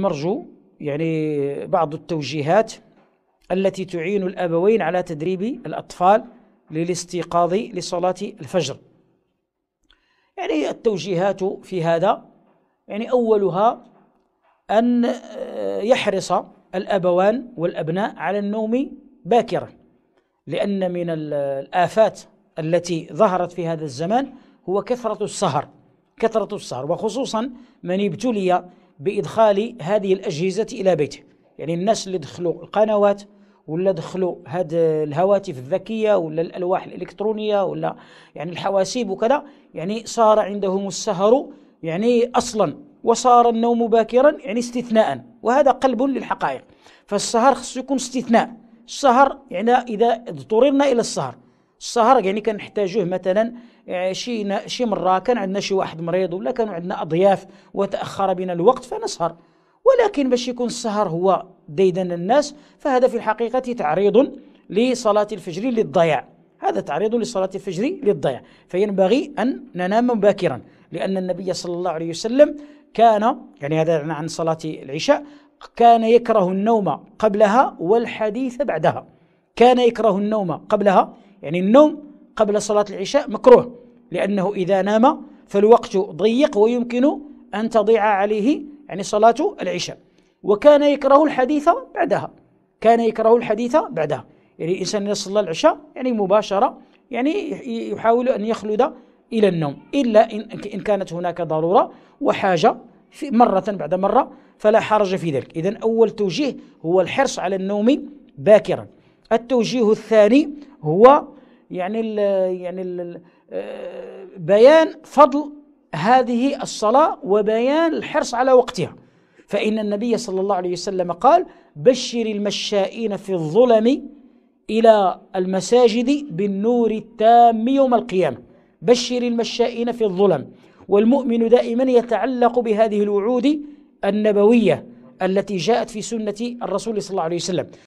نرجو يعني بعض التوجيهات التي تعين الأبوين على تدريب الأطفال للاستيقاظ لصلاة الفجر يعني التوجيهات في هذا يعني أولها أن آه، يحرص الأبوان والأبناء على النوم باكرا لأن من الآفات التي ظهرت في هذا الزمان هو كثرة السهر كثرة السهر وخصوصا من ابتلي بادخال هذه الاجهزه الى بيته يعني الناس اللي دخلوا القنوات ولا دخلوا هاد الهواتف الذكيه ولا الالواح الالكترونيه ولا يعني الحواسيب وكذا يعني صار عندهم السهر يعني اصلا وصار النوم باكرا يعني استثناء وهذا قلب للحقائق فالسهر خصو يكون استثناء السهر يعني اذا اضطررنا الى السهر السهر يعني كنحتاجوه مثلا آه، شي شي مره كان عندنا شي واحد مريض ولا كانوا عندنا اضياف وتاخر بنا الوقت فنسهر ولكن باش يكون السهر هو ديدن الناس فهذا في الحقيقه تعريض لصلاه الفجر للضياع هذا تعريض لصلاه الفجر للضياع فينبغي ان ننام باكرا لان النبي صلى الله عليه وسلم كان يعني هذا عن صلاه العشاء كان يكره النوم قبلها والحديث بعدها كان يكره النوم قبلها يعني النوم قبل صلاة العشاء مكروه لأنه إذا نام فالوقت ضيق ويمكن أن تضيع عليه يعني صلاة العشاء وكان يكره الحديث بعدها كان يكره الحديث بعدها يعني الإنسان إذا صلى العشاء يعني مباشرة يعني يحاول أن يخلد إلى النوم إلا إن كانت هناك ضرورة وحاجة في مرة بعد مرة فلا حرج في ذلك إذا أول توجيه هو الحرص على النوم باكرا التوجيه الثاني هو يعني ال يعني ال بيان فضل هذه الصلاة وبيان الحرص على وقتها فإن النبي صلى الله عليه وسلم قال بشر المشائين في الظلم إلى المساجد بالنور التام يوم القيامة بشر المشائين في الظلم والمؤمن دائما يتعلق بهذه الوعود النبوية التي جاءت في سنة الرسول صلى الله عليه وسلم